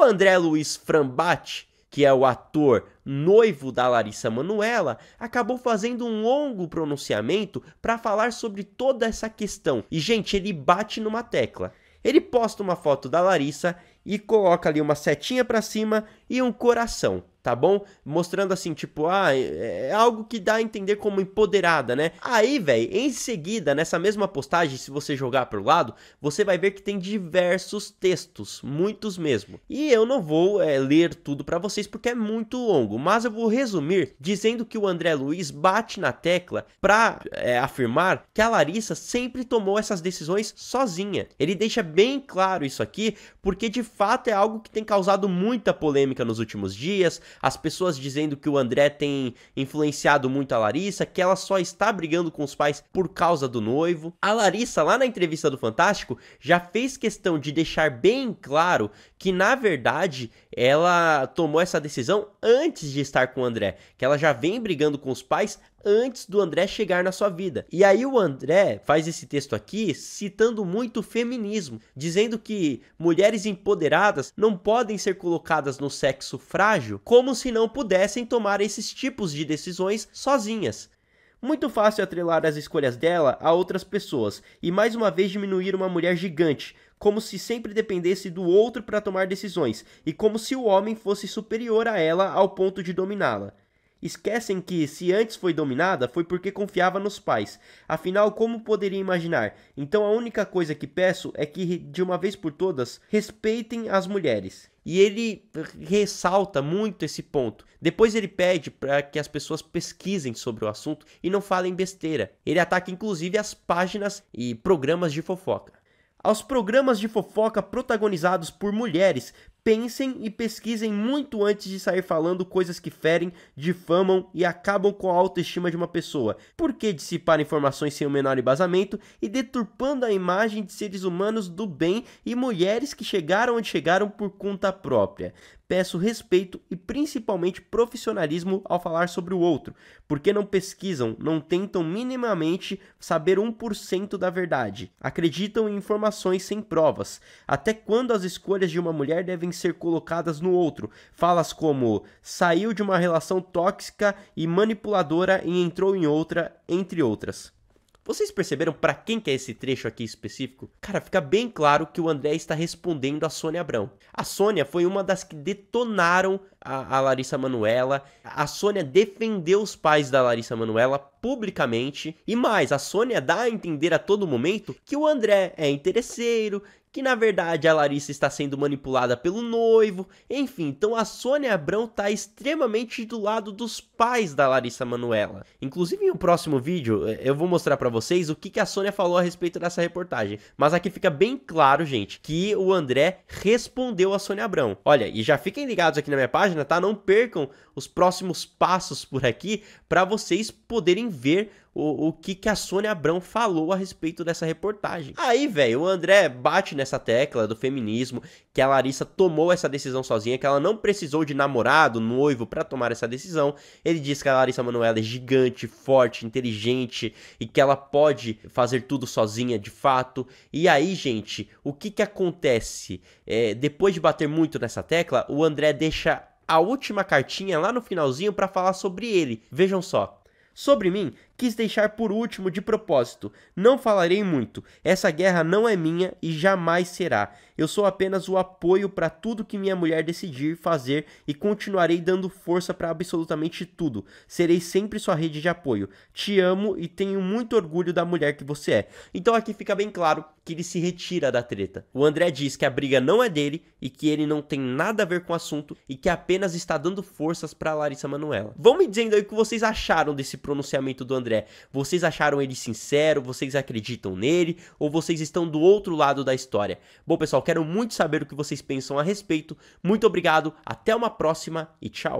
O André Luiz Frambate, que é o ator noivo da Larissa Manuela, acabou fazendo um longo pronunciamento para falar sobre toda essa questão. E gente, ele bate numa tecla. Ele posta uma foto da Larissa e coloca ali uma setinha para cima e um coração tá bom? Mostrando assim, tipo, ah, é, é algo que dá a entender como empoderada, né? Aí, velho, em seguida, nessa mesma postagem, se você jogar pro lado, você vai ver que tem diversos textos, muitos mesmo. E eu não vou é, ler tudo para vocês porque é muito longo, mas eu vou resumir dizendo que o André Luiz bate na tecla pra é, afirmar que a Larissa sempre tomou essas decisões sozinha. Ele deixa bem claro isso aqui porque de fato é algo que tem causado muita polêmica nos últimos dias, as pessoas dizendo que o André tem influenciado muito a Larissa, que ela só está brigando com os pais por causa do noivo. A Larissa, lá na entrevista do Fantástico, já fez questão de deixar bem claro que, na verdade, ela tomou essa decisão antes de estar com o André, que ela já vem brigando com os pais antes do André chegar na sua vida. E aí o André faz esse texto aqui citando muito o feminismo, dizendo que mulheres empoderadas não podem ser colocadas no sexo frágil como se não pudessem tomar esses tipos de decisões sozinhas. Muito fácil atrelar as escolhas dela a outras pessoas e mais uma vez diminuir uma mulher gigante, como se sempre dependesse do outro para tomar decisões e como se o homem fosse superior a ela ao ponto de dominá-la. Esquecem que, se antes foi dominada, foi porque confiava nos pais. Afinal, como poderia imaginar? Então, a única coisa que peço é que, de uma vez por todas, respeitem as mulheres. E ele ressalta muito esse ponto. Depois ele pede para que as pessoas pesquisem sobre o assunto e não falem besteira. Ele ataca inclusive as páginas e programas de fofoca aos programas de fofoca protagonizados por mulheres, pensem e pesquisem muito antes de sair falando coisas que ferem, difamam e acabam com a autoestima de uma pessoa. Por que dissipar informações sem o menor embasamento e deturpando a imagem de seres humanos do bem e mulheres que chegaram onde chegaram por conta própria? Peço respeito e principalmente profissionalismo ao falar sobre o outro, porque não pesquisam, não tentam minimamente saber 1% da verdade. Acreditam em informações sem provas. Até quando as escolhas de uma mulher devem ser colocadas no outro. Falas como saiu de uma relação tóxica e manipuladora e entrou em outra, entre outras. Vocês perceberam para quem que é esse trecho aqui específico? Cara, fica bem claro que o André está respondendo a Sônia Abrão. A Sônia foi uma das que detonaram a, a Larissa Manuela. A Sônia defendeu os pais da Larissa Manuela publicamente. E mais, a Sônia dá a entender a todo momento que o André é interesseiro, que na verdade a Larissa está sendo manipulada pelo noivo, enfim, então a Sônia Abrão está extremamente do lado dos pais da Larissa Manuela. Inclusive em um próximo vídeo eh, eu vou mostrar para vocês o que, que a Sônia falou a respeito dessa reportagem, mas aqui fica bem claro, gente, que o André respondeu a Sônia Abrão. Olha, e já fiquem ligados aqui na minha página, página, tá? Não percam os próximos passos por aqui para vocês poderem ver o, o que, que a Sônia Abrão falou a respeito dessa reportagem. Aí, velho, o André bate nessa tecla do feminismo, que a Larissa tomou essa decisão sozinha, que ela não precisou de namorado, noivo para tomar essa decisão. Ele diz que a Larissa Manoela é gigante, forte, inteligente e que ela pode fazer tudo sozinha de fato. E aí, gente, o que que acontece? É, depois de bater muito nessa tecla, o André deixa a última cartinha lá no finalzinho para falar sobre ele. Vejam só. Sobre mim, quis deixar por último de propósito. Não falarei muito. Essa guerra não é minha e jamais será. Eu sou apenas o apoio para tudo que minha mulher decidir fazer e continuarei dando força para absolutamente tudo. Serei sempre sua rede de apoio. Te amo e tenho muito orgulho da mulher que você é. Então aqui fica bem claro que ele se retira da treta. O André diz que a briga não é dele e que ele não tem nada a ver com o assunto e que apenas está dando forças para Larissa Manuela. Vão me dizendo aí o que vocês acharam desse pronunciamento do André André, vocês acharam ele sincero? Vocês acreditam nele? Ou vocês estão do outro lado da história? Bom, pessoal, quero muito saber o que vocês pensam a respeito. Muito obrigado, até uma próxima e tchau!